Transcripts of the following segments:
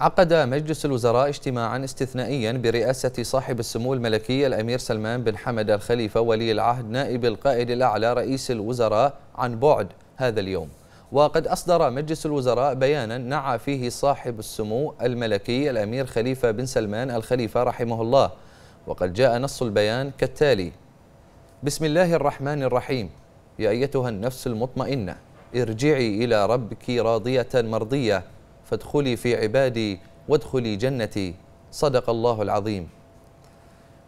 عقد مجلس الوزراء اجتماعا استثنائيا برئاسة صاحب السمو الملكي الأمير سلمان بن حمد الخليفة ولي العهد نائب القائد الأعلى رئيس الوزراء عن بعد هذا اليوم وقد أصدر مجلس الوزراء بيانا نعى فيه صاحب السمو الملكي الأمير خليفة بن سلمان الخليفة رحمه الله وقد جاء نص البيان كالتالي بسم الله الرحمن الرحيم يا أيتها النفس المطمئنة ارجعي إلى ربك راضية مرضية فادخلي في عبادي وادخلي جنتي صدق الله العظيم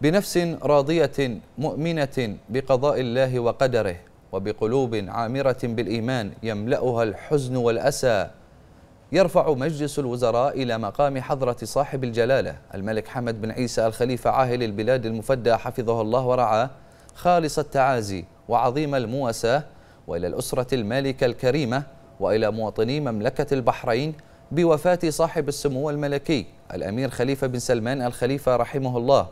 بنفس راضية مؤمنة بقضاء الله وقدره وبقلوب عامرة بالإيمان يملأها الحزن والأسى يرفع مجلس الوزراء إلى مقام حضرة صاحب الجلالة الملك حمد بن عيسى الخليفة عاهل البلاد المفدى حفظه الله ورعاه خالص التعازي وعظيم المواساة وإلى الأسرة المالكة الكريمة وإلى مواطني مملكة البحرين بوفاة صاحب السمو الملكي الأمير خليفة بن سلمان الخليفة رحمه الله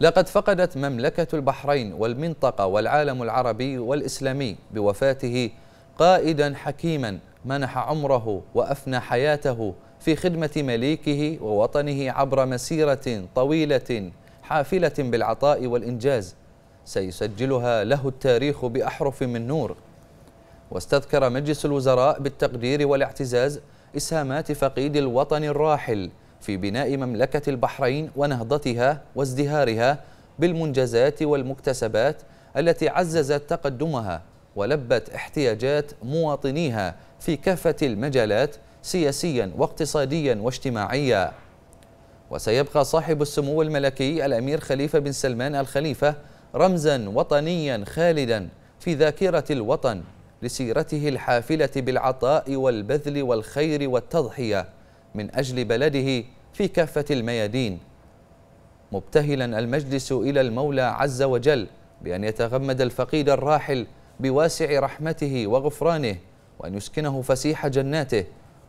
لقد فقدت مملكة البحرين والمنطقة والعالم العربي والإسلامي بوفاته قائدا حكيما منح عمره وأفنى حياته في خدمة مليكه ووطنه عبر مسيرة طويلة حافلة بالعطاء والإنجاز سيسجلها له التاريخ بأحرف من نور واستذكر مجلس الوزراء بالتقدير والاعتزاز إسهامات فقيد الوطن الراحل في بناء مملكة البحرين ونهضتها وازدهارها بالمنجزات والمكتسبات التي عززت تقدمها ولبت احتياجات مواطنيها في كافة المجالات سياسيا واقتصاديا واجتماعيا وسيبقى صاحب السمو الملكي الأمير خليفة بن سلمان الخليفة رمزا وطنيا خالدا في ذاكرة الوطن لسيرته الحافلة بالعطاء والبذل والخير والتضحية من أجل بلده في كافة الميادين مبتهلا المجلس إلى المولى عز وجل بأن يتغمد الفقيد الراحل بواسع رحمته وغفرانه وأن يسكنه فسيح جناته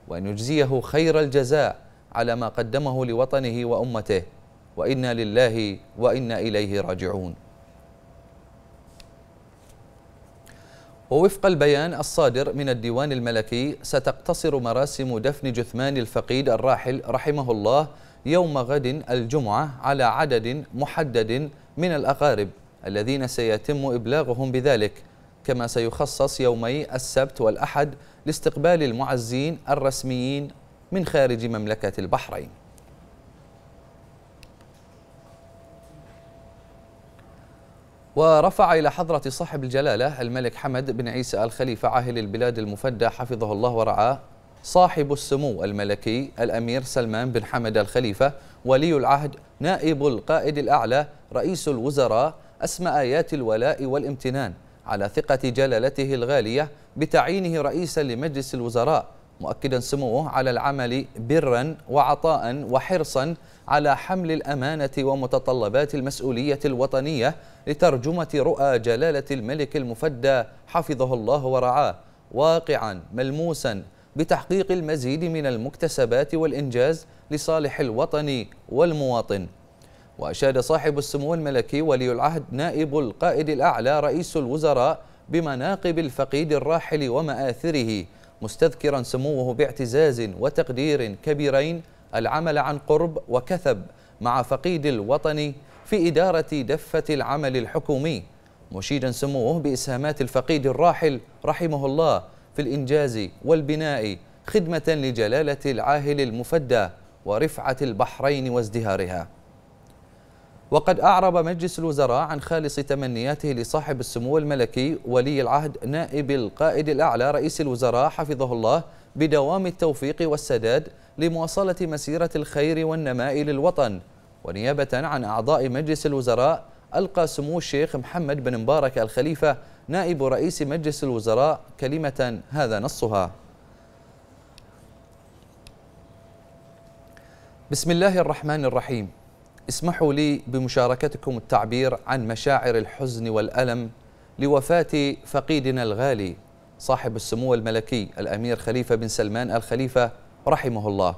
وأن يجزيه خير الجزاء على ما قدمه لوطنه وأمته وإنا لله وإنا إليه راجعون ووفق البيان الصادر من الديوان الملكي ستقتصر مراسم دفن جثمان الفقيد الراحل رحمه الله يوم غد الجمعة على عدد محدد من الأقارب الذين سيتم إبلاغهم بذلك كما سيخصص يومي السبت والأحد لاستقبال المعزين الرسميين من خارج مملكة البحرين ورفع إلى حضرة صاحب الجلالة الملك حمد بن عيسى الخليفة عاهل البلاد المفدى حفظه الله ورعاه صاحب السمو الملكي الأمير سلمان بن حمد الخليفة ولي العهد نائب القائد الأعلى رئيس الوزراء أسمى آيات الولاء والامتنان على ثقة جلالته الغالية بتعيينه رئيسا لمجلس الوزراء مؤكدا سموه على العمل برا وعطاء وحرصا على حمل الأمانة ومتطلبات المسؤولية الوطنية لترجمة رؤى جلالة الملك المفدى حفظه الله ورعاه واقعا ملموسا بتحقيق المزيد من المكتسبات والإنجاز لصالح الوطن والمواطن وأشاد صاحب السمو الملكي ولي العهد نائب القائد الأعلى رئيس الوزراء بمناقب الفقيد الراحل ومآثره مستذكرا سموه باعتزاز وتقدير كبيرين العمل عن قرب وكثب مع فقيد الوطن في إدارة دفة العمل الحكومي مشيدا سموه بإسهامات الفقيد الراحل رحمه الله في الإنجاز والبناء خدمة لجلالة العاهل المفدى ورفعة البحرين وازدهارها وقد أعرب مجلس الوزراء عن خالص تمنياته لصاحب السمو الملكي ولي العهد نائب القائد الأعلى رئيس الوزراء حفظه الله بدوام التوفيق والسداد لمواصلة مسيرة الخير والنماء للوطن ونيابة عن أعضاء مجلس الوزراء ألقى سمو الشيخ محمد بن مبارك الخليفة نائب رئيس مجلس الوزراء كلمة هذا نصها بسم الله الرحمن الرحيم اسمحوا لي بمشاركتكم التعبير عن مشاعر الحزن والألم لوفاة فقيدنا الغالي صاحب السمو الملكي الأمير خليفة بن سلمان الخليفة رحمه الله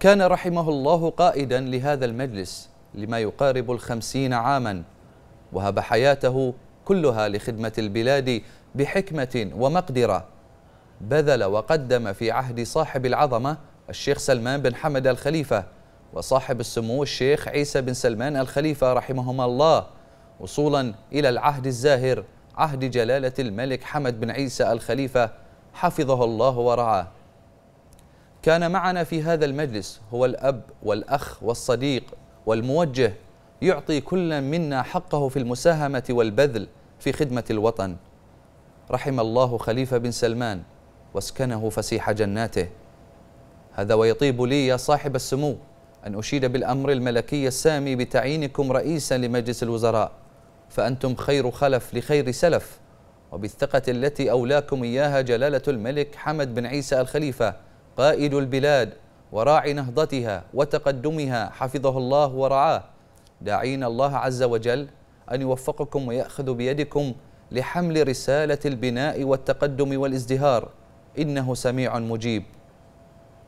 كان رحمه الله قائدا لهذا المجلس لما يقارب الخمسين عاما وهب حياته كلها لخدمة البلاد بحكمة ومقدرة بذل وقدم في عهد صاحب العظمة الشيخ سلمان بن حمد الخليفة وصاحب السمو الشيخ عيسى بن سلمان الخليفة رحمهما الله وصولا إلى العهد الزاهر عهد جلالة الملك حمد بن عيسى الخليفة حفظه الله ورعاه كان معنا في هذا المجلس هو الأب والأخ والصديق والموجه يعطي كل منا حقه في المساهمة والبذل في خدمة الوطن رحم الله خليفة بن سلمان واسكنه فسيح جناته هذا ويطيب لي يا صاحب السمو أن أشيد بالأمر الملكي السامي بتعيينكم رئيسا لمجلس الوزراء فأنتم خير خلف لخير سلف وبالثقة التي أولاكم إياها جلالة الملك حمد بن عيسى الخليفة قائد البلاد وراعي نهضتها وتقدمها حفظه الله ورعاه داعين الله عز وجل أن يوفقكم ويأخذ بيدكم لحمل رسالة البناء والتقدم والازدهار إنه سميع مجيب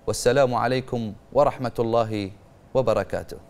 والسلام عليكم ورحمة الله وبركاته وبركاته